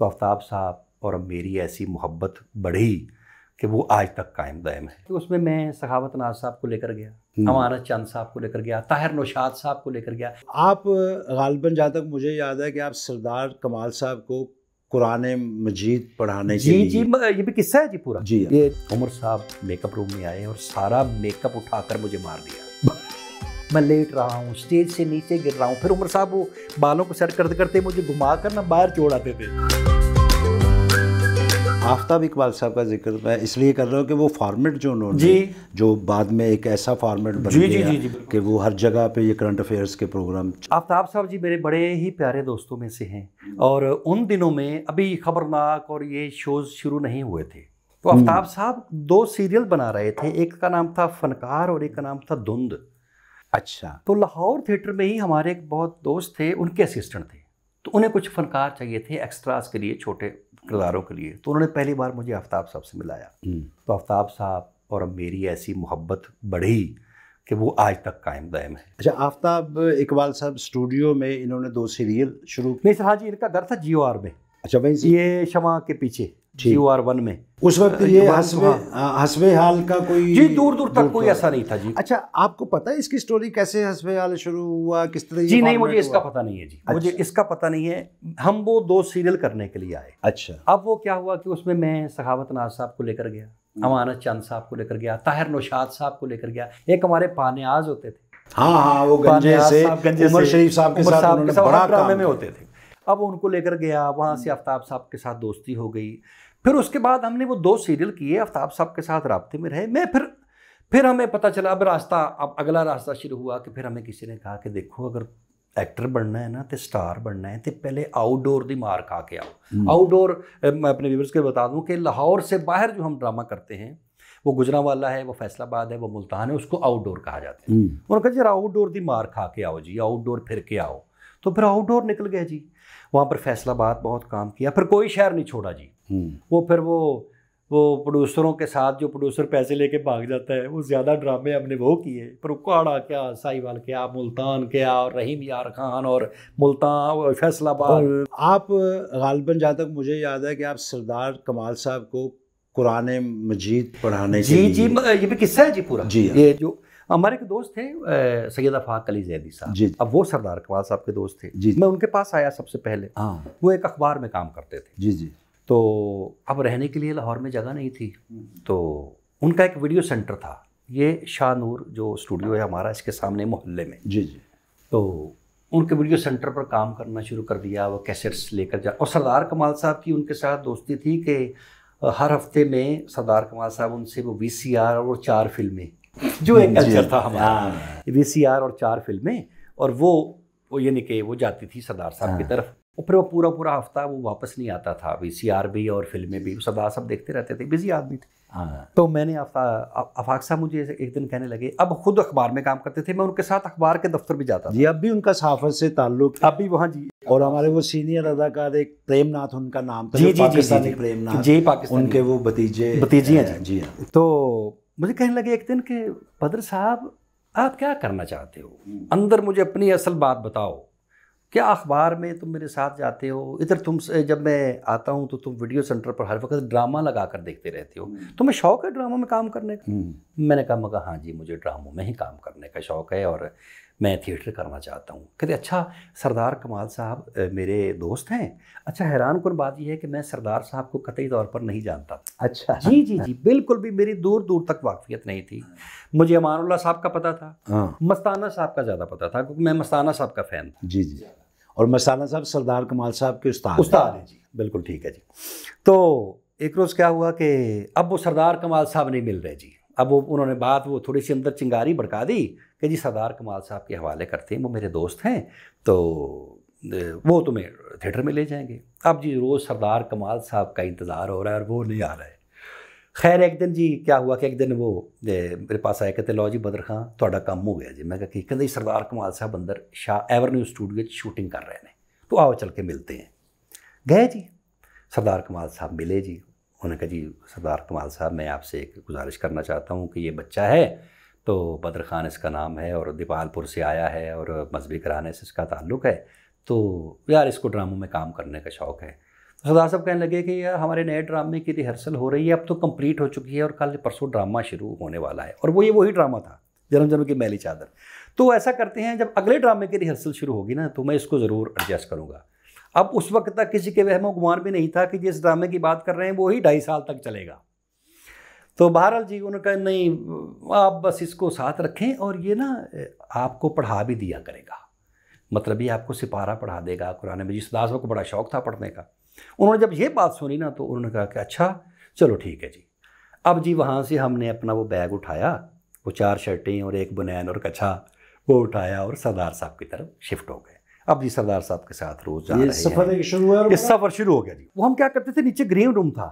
तो आफ्ताब साहब और मेरी ऐसी मोहब्बत बढ़ी कि वो आज तक कायम दायम है तो उसमें मैं सखावत नाज साहब को लेकर गया हमारा हम्म। चंद साहब को लेकर गया ताहिर नौशाद साहब को लेकर गया आप गालबन जहाँ तक मुझे याद है कि आप सरदार कमाल साहब को कुरान मजीद पढ़ाने जी के जी ये भी किस्सा है जी पूरा जी हाँ। ये उमर साहब मेकअप रूम में आए और सारा मेकअप उठाकर मुझे मार दिया मैं लेट रहा हूँ स्टेज से नीचे गिर रहा हूँ फिर उमर साहब वो बालों को सेट करते करते मुझे घुमा कर ना बाहर छोड़ आते थे आफ्ताब इकबाल साहब का जिक्र मैं इसलिए कर रहा हूँ कि वो फॉर्मेट जो उन्होंने जी जो बाद में एक ऐसा फॉर्मेट बन जी, गया जी, जी, जी, कि वो हर जगह पे ये करंट अफेयर्स के प्रोग्राम आफ्ताब साहब जी मेरे बड़े ही प्यारे दोस्तों में से हैं और उन दिनों में अभी खबरनाक और ये शोज़ शुरू नहीं हुए थे तो हम्म। आफ्ताब साहब दो सीरियल बना रहे थे एक का नाम था फनकार और एक का नाम था धुंध अच्छा तो लाहौर थिएटर में ही हमारे एक बहुत दोस्त थे उनके असिस्टेंट थे तो उन्हें कुछ फनकार चाहिए थे एक्स्ट्रास के लिए छोटे किरदारों के लिए तो उन्होंने पहली बार मुझे आफ्ताब साहब से मिलाया हम्म। तो आफ्ताब साहब और मेरी ऐसी मोहब्बत बढ़ी कि वो आज तक कायम दायम है अच्छा आफ्ताब इकबाल साहब स्टूडियो में इन्होंने दो सीरियल शुरू नहीं सर हाँ जी इनका घर था जियो आर में अच्छा वहीं ये शमा के पीछे यू आर वन में उस वक्त ये हसवे हाँ। हसवे हाल का कोई जी दूर दूर तक कोई ऐसा नहीं था जी अच्छा आपको पता है इसकी स्टोरी कैसे हसवे हाल शुरू हुआ किस तरह जी नहीं मुझे इसका पता नहीं है जी अच्छा। मुझे इसका पता नहीं है हम वो दो सीरियल करने के लिए आए अच्छा अब वो क्या हुआ कि उसमें मैं सखावत नाज साहब को लेकर गया हम्म। अमानत चांद साहब को लेकर गया ताहिर नौशाद साहब को लेकर गया एक हमारे पानेयाज होते थे हाँ हाँ वो गंजे से उमर शरीफ साहब के साथ बड़ा काम में होते थे अब उनको लेकर गया वहाँ से आफ्ताब हम्म। साहब के साथ दोस्ती हो गई फिर उसके बाद हमने वो दो सीरियल किए आफ्ताब साहब के साथ रबते में रहे मैं फिर फिर हमें पता चला अब रास्ता अब अगला रास्ता शुरू हुआ कि फिर हमें किसी ने कहा कि देखो अगर एक्टर बनना है ना तो स्टार बनना है तो पहले आउटडोर दी मार खा के आओ आउटडोर हम्म। मैं अपने व्यूवर्स को बता दूं कि लाहौर से बाहर जो हम ड्रामा करते हैं वो गुजरा वाला है वो फैसलाबाद है वो मुल्तान है उसको आउटडोर कहा जाता है हम्म। उन्होंने कहा जी आउटडोर दी मार खा के आओ जी आउटडोर फिर के आओ तो फिर आउटडोर निकल गए जी वहाँ पर फैसलाबाद बहुत काम किया फिर कोई शहर नहीं छोड़ा जी वो फिर वो वो प्रोड्यूसरों के साथ जो प्रोड्यूसर पैसे लेके भाग जाता है वो ज़्यादा ड्रामे हमने वो किए उकाड़ा क्या साहिवाल क्या मुल्तान क्या और रहीम यार खान और मुल्तान और फैसलाबाद आप गालबन जहाँ तक मुझे याद है कि आप सरदार कमाल साहब को कुरान मजीद पढ़ाने जी जी ये भी किस्सा है जी पूरा जी हाँ। ये जो हमारे एक दोस्त थे सैयद अफाक अली जैदी साहब जी अब वो सरदार कमाल साहब के दोस्त थे जी मैं उनके पास आया सबसे पहले हाँ वो एक अखबार में काम करते थे जी जी तो अब रहने के लिए लाहौर में जगह नहीं थी हम्म। तो उनका एक वीडियो सेंटर था ये शाह नूर जो स्टूडियो है हमारा इसके सामने मोहल्ले में जी जी तो उनके वीडियो सेंटर पर काम करना शुरू कर दिया वो कैसेट्स लेकर जा और सरदार कमाल साहब की उनके साथ दोस्ती थी कि हर हफ्ते में सरदार कमाल साहब उनसे वो वी और चार फिल्में जो एक कल्चर था हमारा वी हाँ। और चार फिल्में और वो वो यानी कि वो जाती थी सरदार साहब की हाँ। तरफ वो फिर वो पूरा पूरा हफ्ता वो वापस नहीं आता था वी सी आर भी और फिल्में भी सदा सब देखते रहते थे बिजी आदमी थे हाँ। तो मैंने आफाक साहब मुझे एक दिन कहने लगे अब खुद अखबार में काम करते थे मैं उनके साथ अखबार के दफ्तर भी जाता जी अब भी उनका साफत से ताल्लुक अब भी वहाँ जी और हमारे वो सीनियर अदाकार एक प्रेमनाथ उनका नाम था तो जी जी जी जी पाकिस्तान उनके वो भतीजे भतीजी हैं जी जी हाँ। तो मुझे कहने लगे एक दिन के बद्र साहब आप क्या करना चाहते हो अंदर मुझे अपनी असल बात बताओ क्या अखबार में तुम मेरे साथ जाते हो इधर तुम जब मैं आता हूँ तो तुम वीडियो सेंटर पर हर वक्त ड्रामा लगा कर देखते रहते हो हम्म। तुम्हें शौक है ड्रामा में काम करने का हम्म। मैंने कहा मगर हाँ जी मुझे ड्रामों में ही काम करने का शौक़ है और मैं थिएटर करना चाहता हूँ कहते अच्छा सरदार कमाल साहब मेरे दोस्त हैं अच्छा हैरान कन बात यह है कि मैं सरदार साहब को कतई तौर पर नहीं जानता अच्छा जी जी जी बिल्कुल भी मेरी दूर दूर तक वाकफियत नहीं थी मुझे अमानुल्ला साहब का पता था हाँ। मस्ताना साहब का ज़्यादा पता था क्योंकि मैं मस्ताना साहब का फ़ैन था जी जी और मसाला साहब सरदार कमाल साहब के उस्ताद उस्ताद हैं जी बिल्कुल ठीक है जी तो एक रोज़ क्या हुआ कि अब वो सरदार कमाल साहब नहीं मिल रहे जी अब वो उन्होंने बात वो थोड़ी सी अंदर चिंगारी भड़का दी कि जी सरदार कमाल साहब के हवाले करते हैं वो मेरे दोस्त हैं तो वो तुम्हें थिएटर में ले जाएंगे अब जी रोज़ सरदार कमाल साहब का इंतज़ार हो रहा है और वो नहीं आ रहा है खैर एक दिन जी क्या हुआ कि एक दिन वो मेरे पास आया कहते लो जी बदर खां थोड़ा काम हो गया जी मैं ਕਿਹਾ कहते सरदार कमाल साहब अंदर शाह एवरन्यू स्टूडियो शूटिंग कर रहे हैं तो आओ चल के मिलते हैं गए जी सरदार कमाल साहब मिले जी उन्होंने कहा जी सरदार कमाल साहब मैं आपसे एक गुजारिश करना चाहता हूँ कि ये बच्चा है तो बदर खान इसका नाम है और दीपालपुर से आया है और मजहबी कराने से इसका ताल्लुक़ है तो यार इसको ड्रामों में काम करने का शौक़ है सरदार साहब कहने लगे कि यार हमारे नए ड्रामे की तो रिहर्सल हो रही है अब तो कंप्लीट हो चुकी है और कल परसों ड्रामा शुरू होने वाला है और वो ये वही ड्रामा था जन्म जन्म की मैली चादर तो ऐसा करते हैं जब अगले ड्रामे की रिहर्सल शुरू होगी ना तो मैं इसको ज़रूर एडजस्ट करूँगा अब उस वक्त तक किसी के वहम गुमान भी नहीं था कि जिस ड्रामे की बात कर रहे हैं वो ही ढाई साल तक चलेगा तो बहरहाल जी उन्होंने कहा नहीं आप बस इसको साथ रखें और ये ना आपको पढ़ा भी दिया करेगा मतलब ये आपको सिपारा पढ़ा देगा कुरान में जिस दास को बड़ा शौक था पढ़ने का उन्होंने जब ये बात सुनी ना तो उन्होंने कहा कि अच्छा चलो ठीक है जी अब जी वहाँ से हमने अपना वो बैग उठाया वो चार शर्टें और एक बुनैन और कच्छा वो उठाया और सरदार साहब की तरफ शिफ्ट हो गए अब जी सरदार साहब के साथ रोज जा रहे सफर शुरू है सफर शुरू हो गया जी वो हम क्या करते थे नीचे ग्रीन रूम था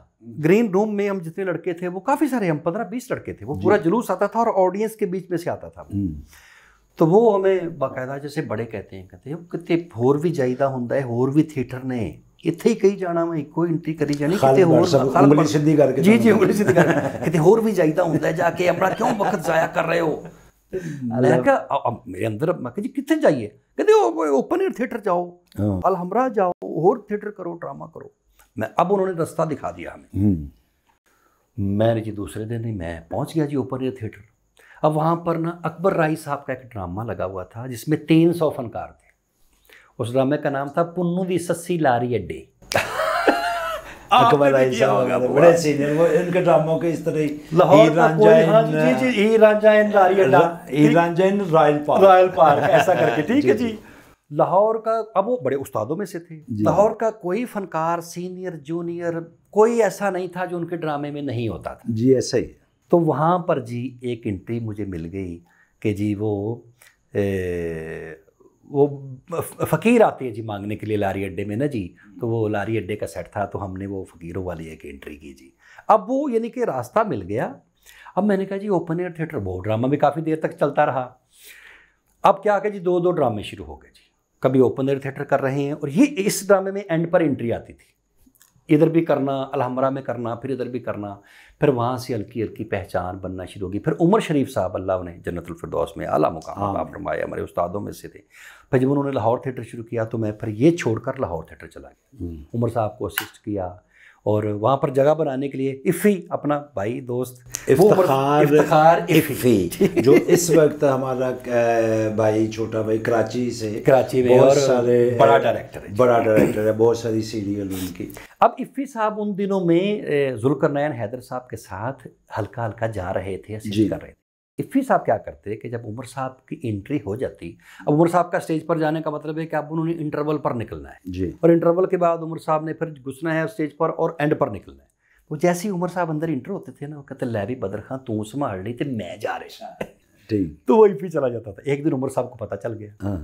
ग्रीन रूम में हम जितने लड़के थे वो काफ़ी सारे हम पंद्रह बीस लड़के थे वो पूरा जुलूस आता था और ऑडियंस के बीच में से आता था हम्म। तो वो हमें बाकायदा जैसे बड़े कहते हैं कहते हैं कितने होर भी जाइदा होंगे होर भी थिएटर ने ਇੱਥੇ ਹੀ ਕਹੀ ਜਾਣਾ ਮੈਂ ਇੱਕੋ ਐਂਟਰੀ ਕਰੀ ਜਾਣੀ ਕਿਤੇ ਹੋਰ ਉਂਗਲੀ ਸਿੱਧੀ ਕਰਕੇ ਜੀ ਜੀ ਉਂਗਲੀ ਸਿੱਧੀ ਕਰਕੇ ਕਿਤੇ ਹੋਰ ਵੀ ਜਾਈਦਾ ਹੁੰਦਾ ਜਾ ਕੇ ਆਪਣਾ ਕਿਉਂ ਵਕਤ ਜ਼ਾਇਆ ਕਰ ਰਹੇ ਹੋ ਮੈਂ ਕਿਹਾ ਮੇਰੇ ਅੰਦਰ ਮੈਂ ਕਿਹਾ ਜੀ ਕਿੱਥੇ ਜਾਈਏ ਕਹਿੰਦੇ ਓਪਨ 에ਅਰ ਥੀਏਟਰ ਜਾਓ ਅਲਹਮਰਾ ਜਾਓ और थिएटर करो ड्रामा करो मैं अब उन्होंने रास्ता दिखा दिया हमें मैंने जी दूसरे दिन ही मैं पहुंच गया जी ओपन एयर थिएटर अब वहाँ पर ना अकबर राय साहब का एक ड्रामा लगा हुआ था जिसमें तीन सौ फनकार थे उस ड्रामे का नाम था पुन्नू दी सस्सी लारी अड्डे अकबर बड़े सीनियर वो इनके ड्रामों के इस तरह लाहौर रॉयल पार्क ऐसा करके ठीक है जी लाहौर का अब वो बड़े उस्तादों में से थे लाहौर का कोई फनकार सीनियर जूनियर कोई ऐसा नहीं था जो उनके ड्रामे में नहीं होता था जी ऐसा ही तो वहाँ पर जी एक एंट्री मुझे मिल गई कि जी वो वो फ़कीर आती है जी मांगने के लिए लारी अड्डे में ना जी तो वो लारी अड्डे का सेट था तो हमने वो फ़कीरों वाली एक एंट्री की जी अब वो यानी कि रास्ता मिल गया अब मैंने कहा जी ओपन एयर थिएटर बहुत ड्रामा भी काफ़ी देर तक चलता रहा अब क्या आ गया जी दो दो ड्रामे शुरू हो गए जी कभी ओपन एयर थिएटर कर रहे हैं और ये इस ड्रामे में एंड पर एंट्री आती थी इधर भी करना अलहमरा में करना फिर इधर भी करना फिर वहाँ से हल्की हल्की पहचान बनना शुरू होगी फिर उमर शरीफ साहब अल्लाह ने जन्नतफरदौस में आला मुकाम फरमाया फरमाए हमारे उस्तादों में से थे फिर जब उन्होंने लाहौर थिएटर शुरू किया तो मैं फिर ये छोड़कर लाहौर थिएटर चला गया हम्म। उमर साहब को असिस्ट किया और वहाँ पर जगह बनाने के लिए इफ़ी अपना भाई दोस्त इफ्तार इफ्तखार इफ़ी जो इस वक्त हमारा भाई छोटा भाई कराची से कराची में बहुत सारे बड़ा डायरेक्टर है बड़ा डायरेक्टर है बहुत सारी सीरियल उनकी अब इफ़ी साहब उन दिनों में जुलकर जुल्कर हैदर साहब के साथ हल्का हल्का जा रहे थे कर रहे थे इफ़ी साहब क्या करते कि जब उमर साहब की एंट्री हो जाती अब उमर साहब का स्टेज पर जाने का मतलब है कि अब उन्होंने इंटरवल पर निकलना है जी और इंटरवल के बाद उमर साहब ने फिर घुसना है स्टेज पर और एंड पर निकलना है वो तो जैसे ही उमर साहब अंदर इंटर होते थे ना वो कहते लै भी बदर खां तू संभाल रही तो मैं जा रहे ठीक तो वो इफ़ी चला जाता था एक दिन उमर साहब को पता चल गया हाँ।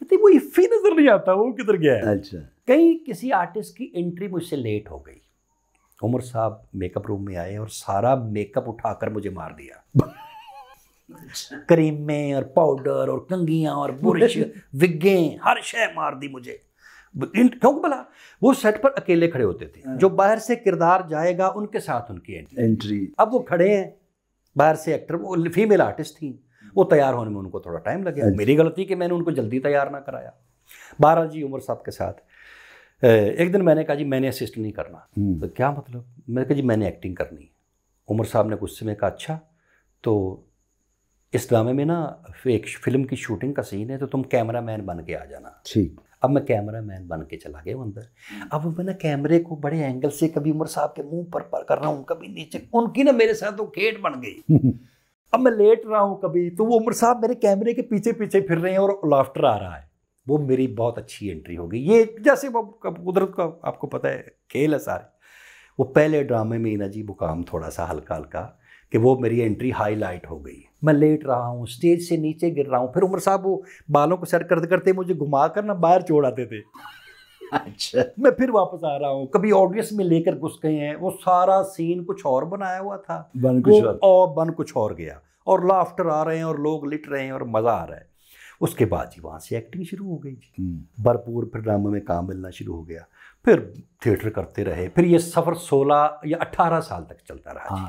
कहते वो इफ़ी नज़र नहीं आता वो किधर गया अच्छा कहीं किसी आर्टिस्ट की एंट्री मुझसे लेट हो गई उमर साहब मेकअप रूम में आए और सारा मेकअप उठाकर मुझे मार दिया करीमें और पाउडर और कंगियाँ और बुरश विगे हर शय मार दी मुझे क्यों भला वो सेट पर अकेले खड़े होते थे हाँ। जो बाहर से किरदार जाएगा उनके साथ उनकी एंट्री एंट्री अब वो खड़े हैं बाहर से एक्टर वो फीमेल आर्टिस्ट थी वो तैयार होने में उनको थोड़ा टाइम लगे अच्छा। मेरी गलती कि मैंने उनको जल्दी तैयार ना कराया बारह जी उमर साहब के साथ एक दिन मैंने कहा जी मैंने असिस्ट नहीं करना हम्म। तो क्या मतलब मैंने कहा जी मैंने एक्टिंग करनी है उमर साहब ने गुस्से में कहा अच्छा तो इस ड्रामे में ना एक फिल्म की शूटिंग का सीन है तो तुम कैमरा मैन बन के आ जाना ठीक अब मैं कैमरा मैन बन के चला गया अंदर अब मैं ना कैमरे को बड़े एंगल से कभी उमर साहब के मुंह पर पर कर रहा हूँ कभी नीचे उनकी ना मेरे साथ वो खेट बन गई अब मैं लेट रहा हूँ कभी तो वो उमर साहब मेरे कैमरे के पीछे पीछे फिर रहे हैं और लाफ्टर आ रहा है वो मेरी बहुत अच्छी एंट्री होगी ये जैसे वो कुदरत का आपको पता है खेल है सारे वो पहले ड्रामे में ना जी वो काम थोड़ा सा हल्का हल्का कि वो मेरी एंट्री हाईलाइट हो गई मैं लेट रहा हूँ स्टेज से नीचे गिर रहा हूँ फिर उमर साहब वो बालों को सर करते करते मुझे घुमा कर ना बाहर छोड़ आते थे अच्छा मैं फिर वापस आ रहा हूँ कभी ऑडियंस में लेकर घुस गए हैं वो सारा सीन कुछ और बनाया हुआ था बन कुछ और, बन कुछ और गया और लाफ्टर आ रहे हैं और लोग लिट रहे हैं और मज़ा आ रहा है उसके बाद ही वहाँ से एक्टिंग शुरू हो गई हम्म। भरपूर फिर ड्रामा में काम मिलना शुरू हो गया फिर थिएटर करते रहे फिर ये सफ़र 16 या 18 साल तक चलता रहा हाँ।